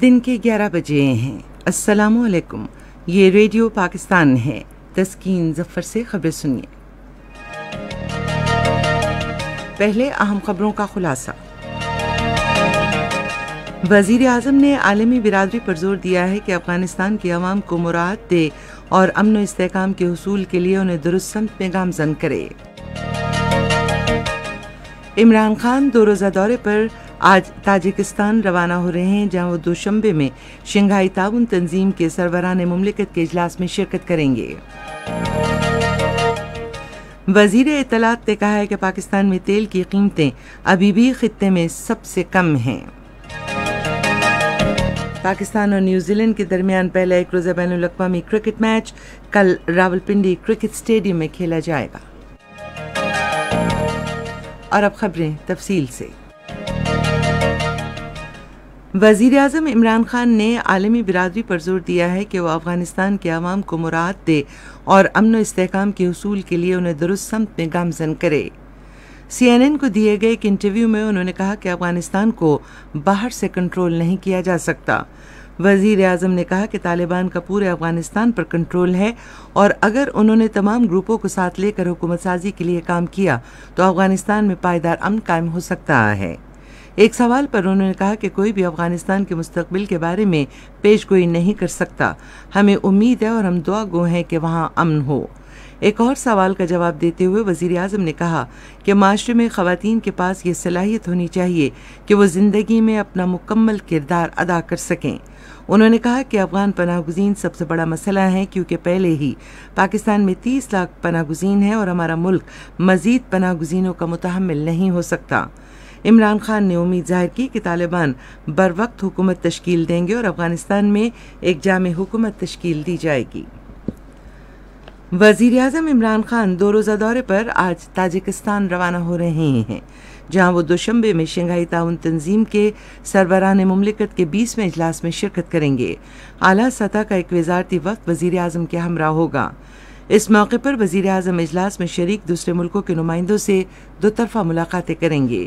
दिन के 11 बजे हैं अस्सलाम वालेकुम ये रेडियो पाकिस्तान है तस्कीन जफ़र से खबरें सुनिए पहले अहम खबरों का खुलासा वजीर आजम ने आलमी बिरादरी पर जोर दिया है कि अफगानिस्तान की आवाम को मुराद दे और अमन इस्तेकाम के हसूल के लिए उन्हें दुरुस्त में गामजन करे इमरान खान दो रोज़ा दौरे पर आज ताजिकिस्तान रवाना हो रहे हैं जहां वो दुशंबे में शंघाई ताउन तंजीम के ने मुमलिकत के इजलास में शिरकत करेंगे वजीर इतलात ने कहा है कि पाकिस्तान में तेल की कीमतें अभी भी खत्े में सबसे कम हैं पाकिस्तान और न्यूजीलैंड के दरमियान पहला एक रोज़ा बैन अवी क्रिकेट मैच कल रावलपिंडी क्रिकेट स्टेडियम में खेला जाएगा और अब खबरें तफसील से वजीर अजम इमरान खान ने आलमी बिरदरी पर जोर दिया है कि वह अफगानिस्तान के आवाम को मुराद दे और अमन इसकाम के हसूल के लिए उन्हें दुरुस्त समत में गामजन करे सी एन एन को दिए गए एक इंटरव्यू में उन्होंने कहा कि अफगानिस्तान को बाहर से कंट्रोल नहीं किया जा सकता वजीर अजम ने कहा कि तालिबान का पूरे अफगानिस्तान पर कंट्रोल है और अगर उन्होंने तमाम ग्रुपों को साथ लेकर हुकूमत साजी के लिए काम किया तो अफगानिस्तान में पायदार अमन कायम हो सकता है एक सवाल पर उन्होंने कहा कि कोई भी अफगानिस्तान के मुस्तबिल के बारे में पेश गोई नहीं कर सकता हमें उम्मीद है और हम दुआ गो हैं कि वहाँ अमन हो एक और सवाल का जवाब देते हुए वजीर अजम ने कहा कि माशरे में खातन के पास ये सलाहियत होनी चाहिए कि वो ज़िंदगी में अपना मुकम्मल किरदार अदा कर सकें उन्होंने कहा कि अफ़गान पना गुजीन सबसे बड़ा मसला है क्योंकि पहले ही पाकिस्तान में तीस लाख पना गुजीन है और हमारा मुल्क मज़ीद पना गुजीनों का मुतहमल नहीं हो सकता इमरान खान ने उम्मीद जाहिर की कि तालिबान बर वक्त हुकूमत तश्कील देंगे और अफगानिस्तान में एक जाम हुकूमत तश्कील दी जाएगी वजीर अजम इमरान खान दो रोज़ा दौरे पर आज ताजिकिस्तान रवाना हो रहे हैं जहां वो दुशंबे में शंघाई ताउन तंजीम के सरबरान ममलिकत के बीसवें अजलास में शिरकत करेंगे अला सतह का एक वजारती वक्त वजीर अजम के हमरा होगा इस मौके पर वजीर अजम अजलास में शरीक दूसरे मुल्कों के नुमाइंदों से दो तरफा मुलाकातें करेंगे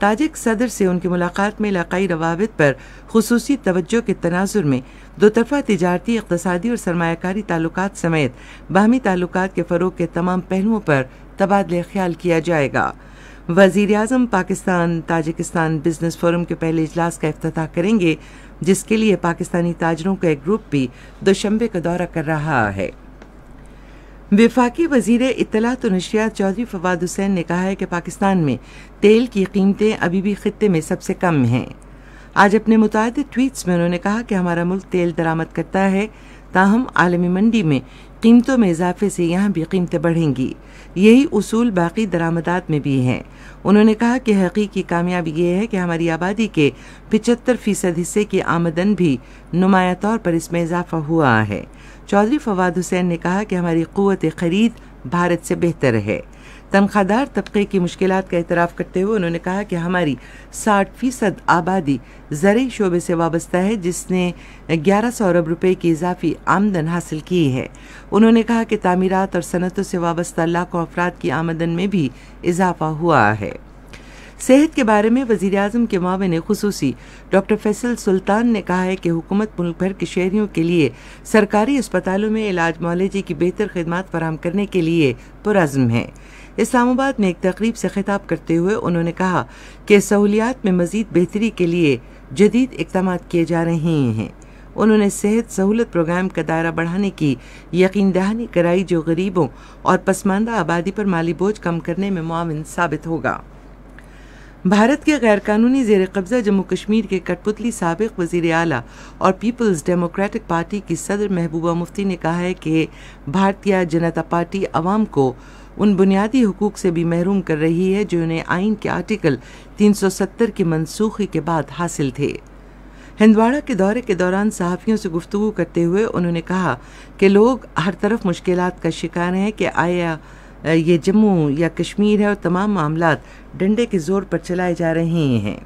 ताजिक सदर से उनकी मुलाकात में इलाकई रवाबित पर खसूस तवज्जो के तनाजुर में दोतरफा तजारती इकतदी और सरमाकारी ताल्लुक समेत बाहमी ताल्लुक के फ़रोग के तमाम पहलुओं पर तबादला ख्याल किया जाएगा वजीर अजम पाकिस्तान ताजिकिस्तान बिजनेस फोरम के पहले इजलास का अफ्ताह करेंगे जिसके लिए पाकिस्तानी ताजरों का एक ग्रुप भी दुशंबे का दौरा कर रहा है विफाकी वजीर तो नशियात चौधरी फवाद हुसैन ने कहा है कि पाकिस्तान में तेल की कीमतें अभी भी खत्े में सबसे कम हैं आज अपने मुतद ट्वीट्स में उन्होंने कहा कि हमारा मुल्क तेल दरामद करता है ताहम आलमी मंडी में कीमतों में इजाफे से यहाँ भी कीमतें बढ़ेंगी यही उसूल बाकी दरामदात में भी हैं उन्होंने कहा कि हकीकी कामयाबी यह है कि हमारी आबादी के पचहत्तर फ़ीसद हिस्से की आमदन भी नुमाया तौर पर इसमें इजाफा हुआ है चौधरी फवाद हुसैन ने कहा कि हमारी क़वत ख़रीद भारत से बेहतर है तनख्वाहदार तबके की मुश्किल का इतराफ़ करते हुए उन्होंने कहा कि हमारी साठ फ़ीसद आबादी ज़रिए शोबे से वाबस्ता है जिसने ग्यारह सौ अरब रुपये की इजाफी आमदन हासिल की है उन्होंने कहा कि तमीरत और सनतों से वाबस्ता लाखों अफराद की आमदन में भी इजाफा हुआ है सेहत के बारे में वजीर अजम के मावन खसूसी डॉक्टर फैसल सुल्तान ने कहा है कि हुकूमत मुल्क भर के शहरीों के लिए सरकारी अस्पतालों में इलाज मुआलजे की बेहतर खदमात फराम करने के लिए पुरज़म है इस्लामाबाद में एक तकरीब से खिताब करते हुए उन्होंने कहा कि सहूलियात में मज़ीद बेहतरी के लिए जदीद इकदाम किए जा रहे हैं उन्होंने सेहत सहूलत प्रोग्राम का दायरा बढ़ाने की यकीन दहानी कराई जो गरीबों और पसमानदा आबादी पर माली बोझ कम करने में मुआवन साबित होगा भारत के गैरकानूनी जेर कब्ज़ा जम्मू कश्मीर के कठपुतली सबक वजीर अला और पीपल्स डेमोक्रेटिक पार्टी की सदर महबूबा मुफ्ती ने कहा है कि भारतीय जनता पार्टी आवाम को उन बुनियादी हकूक से भी महरूम कर रही है जो उन्हें आइन के आर्टिकल 370 की मनसूखी के बाद हासिल थे हिंदवाड़ा के दौरे के दौरान सहाफ़ियों से गुफ्तु करते हुए उन्होंने कहा कि लोग हर तरफ मुश्किल का शिकार हैं कि आया ये जम्मू या कश्मीर है और तमाम मामला डंडे के ज़ोर पर चलाए जा रहे हैं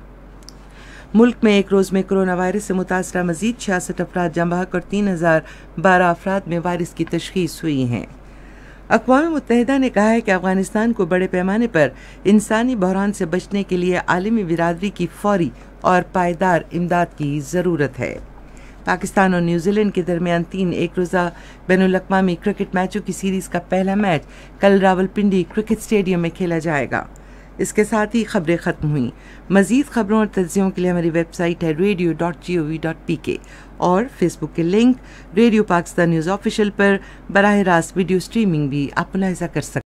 मुल्क में एक रोज़ में कोरोना वायरस से मुतासर मजीद छियासठ अफराद जमबहक और तीन हज़ार बारह अफराद में वायरस की तशखीस हुई हैं अकवा मुतहदा ने कहा है कि अफगानिस्तान को बड़े पैमाने पर इंसानी बहरान से बचने के लिए आलमी बिरादरी की फौरी और पायदार इमदाद की ज़रूरत है पाकिस्तान और न्यूजीलैंड के दरमियान तीन एक रोज़ा बैन अवी क्रिकेट मैचों की सीरीज़ का पहला मैच कल रावलपिंडी क्रिकेट स्टेडियम में खेला जाएगा इसके साथ ही खबरें ख़त्म हुई मज़ीद खबरों और तजियों के लिए हमारी वेबसाइट है radio dot G O V dot P K और फेसबुक के link radio Pakistan news official पर बरह रास्त वीडियो स्ट्रीमिंग भी आप मुलाजा कर सकते